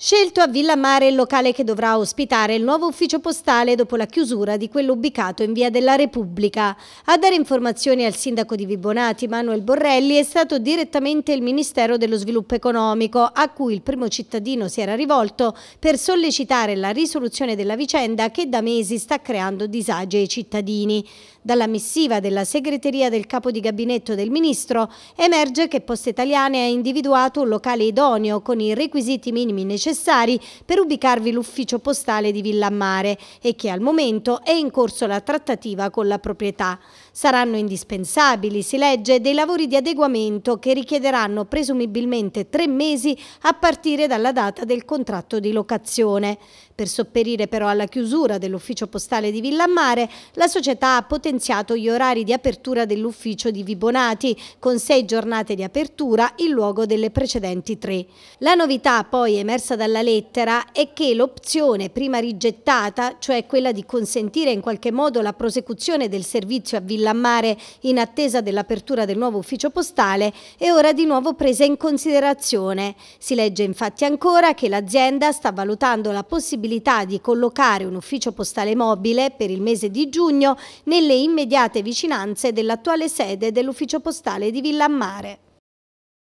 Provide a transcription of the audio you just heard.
Scelto a Villa Mare il locale che dovrà ospitare il nuovo ufficio postale dopo la chiusura di quello ubicato in via della Repubblica. A dare informazioni al sindaco di Vibonati, Manuel Borrelli, è stato direttamente il Ministero dello Sviluppo Economico, a cui il primo cittadino si era rivolto per sollecitare la risoluzione della vicenda che da mesi sta creando disagi ai cittadini. Dalla missiva della segreteria del capo di gabinetto del ministro emerge che Poste Italiane ha individuato un locale idoneo con i requisiti minimi necessari necessari per ubicarvi l'ufficio postale di Villammare e che al momento è in corso la trattativa con la proprietà. Saranno indispensabili, si legge, dei lavori di adeguamento che richiederanno presumibilmente tre mesi a partire dalla data del contratto di locazione. Per sopperire però alla chiusura dell'ufficio postale di Villammare, la società ha potenziato gli orari di apertura dell'ufficio di Vibonati, con sei giornate di apertura in luogo delle precedenti tre. La novità poi emersa dalla lettera è che l'opzione prima rigettata, cioè quella di consentire in qualche modo la prosecuzione del servizio a Villammare in attesa dell'apertura del nuovo ufficio postale, è ora di nuovo presa in considerazione. Si legge infatti ancora che l'azienda sta valutando la possibilità di collocare un ufficio postale mobile per il mese di giugno nelle immediate vicinanze dell'attuale sede dell'ufficio postale di Villammare.